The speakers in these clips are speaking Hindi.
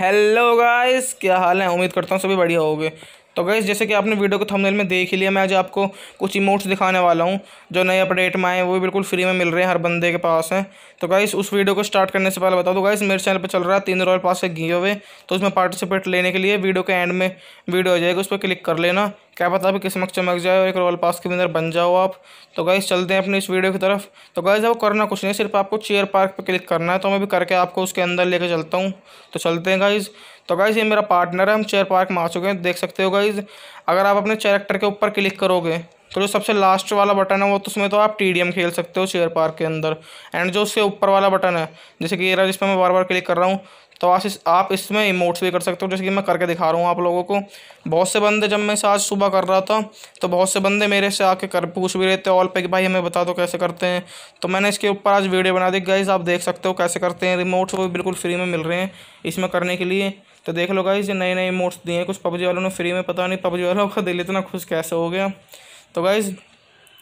हेलो गाइस क्या हाल है उम्मीद करता हूँ सभी बढ़िया होगे तो गाइस जैसे कि आपने वीडियो को थंबनेल में देख ही लिया मैं आज आपको कुछ इमोट्स दिखाने वाला हूँ जो नए अपडेट में आए वो भी बिल्कुल फ्री में मिल रहे हैं हर बंदे के पास हैं तो गाइस उस वीडियो को स्टार्ट करने से पहले बता दो गाइस मेरे चैनल पर चल रहा है तीन रॉयल पास से गिव तो उसमें पार्टिसिपेट लेने के लिए वीडियो के एंड में वीडियो आ जाएगा उस पर क्लिक कर लेना क्या पता अभी किस्मत चमक जाए और एक रॉयल पास के विनर बन जाओ आप तो गाइज़ चलते हैं अपनी इस वीडियो की तरफ तो गाइज़ अब करना कुछ नहीं सिर्फ आपको चेयर पार्क पर क्लिक करना है तो मैं भी करके आपको उसके अंदर लेके चलता हूँ तो चलते हैं गाइज़ तो गाइज़ ये मेरा पार्टनर है हम चेयर पार्क में आ चुके हैं देख सकते हो गाइज़ अगर आप अपने चैरेक्टर के ऊपर क्लिक करोगे तो जो सबसे लास्ट वाला बटन है वो तो उसमें तो आप टी खेल सकते हो शेयर पार्क के अंदर एंड जो उसके ऊपर वाला बटन है जैसे कि ये रहा जिस पर मैं बार बार क्लिक कर रहा हूँ तो आप इस आप इसमें इमोट्स भी कर सकते हो जैसे कि मैं करके दिखा रहा हूँ आप लोगों को बहुत से बंदे जब मैं आज सुबह कर रहा था तो बहुत से बंदे मेरे से आके कर पूछ भी रहे थे ऑल पे कि भाई हमें बता दो कैसे करते हैं तो मैंने इसके ऊपर आज वीडियो बना दी गाइज़ आप देख सकते हो कैसे करते हैं रिमोट्स वो बिल्कुल फ्री में मिल रहे हैं इसमें करने के लिए तो देख लो गाइज़ ये नए नए इमोट्स दिए हैं कुछ पबजी वालों ने फ्री में पता नहीं पबजी वालों का दिल इतना खुश कैसे हो गया तो गाइज़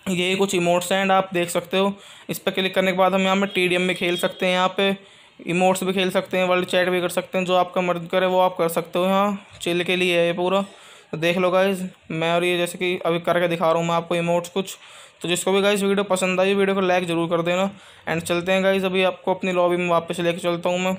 ये कुछ इमोट्स हैं आप देख सकते हो इस पर क्लिक करने के बाद हम यहाँ पे टी में खेल सकते हैं यहाँ पे इमोट्स भी खेल सकते हैं वर्ल्ड चैट भी कर सकते हैं जो आपका मर्द करे वो आप कर सकते हो यहाँ चिल के लिए है ये पूरा तो देख लो गाइज मैं और ये जैसे कि अभी करके दिखा रहा हूँ मैं आपको इमोट्स कुछ तो जिसको भी गाइज वीडियो पसंद आई वीडियो को लाइक ज़रूर कर देना एंड चलते हैं गाइज अभी आपको अपनी लॉबी में वापस लेके चलता हूँ मैं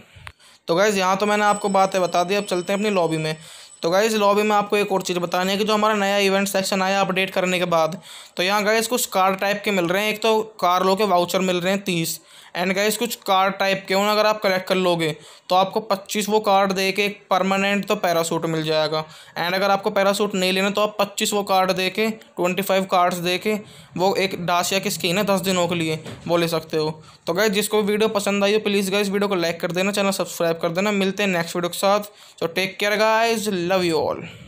तो गाइज़ यहाँ तो मैंने आपको बातें बता दी अब चलते हैं अपनी लॉबी में तो गाइज लॉबी में आपको एक और चीज़ बतानी है कि जो हमारा नया इवेंट सेक्शन आया अपडेट करने के बाद तो यहाँ गाइज कुछ कार टाइप के मिल रहे हैं एक तो कार लो के वाउचर मिल रहे हैं तीस एंड गाइज कुछ कार्ड टाइप के उन अगर आप कलेक्ट कर लोगे तो आपको पच्चीस वो कार्ड दे के एक परमानेंट तो पैरासूट मिल जाएगा एंड अगर आपको पैरासूट नहीं लेना तो आप पच्चीस वो कार्ड दे के ट्वेंटी फाइव कार्ड्स दे के वो एक डासिया की स्कीन है दस दिनों के लिए वो ले सकते हो तो गाइज जिसको भी वीडियो पसंद आई हो प्लीज़ गाइज वीडियो को लाइक कर देना चैनल सब्सक्राइब कर देना मिलते हैं नेक्स्ट वीडियो के साथ तो take care guys love you all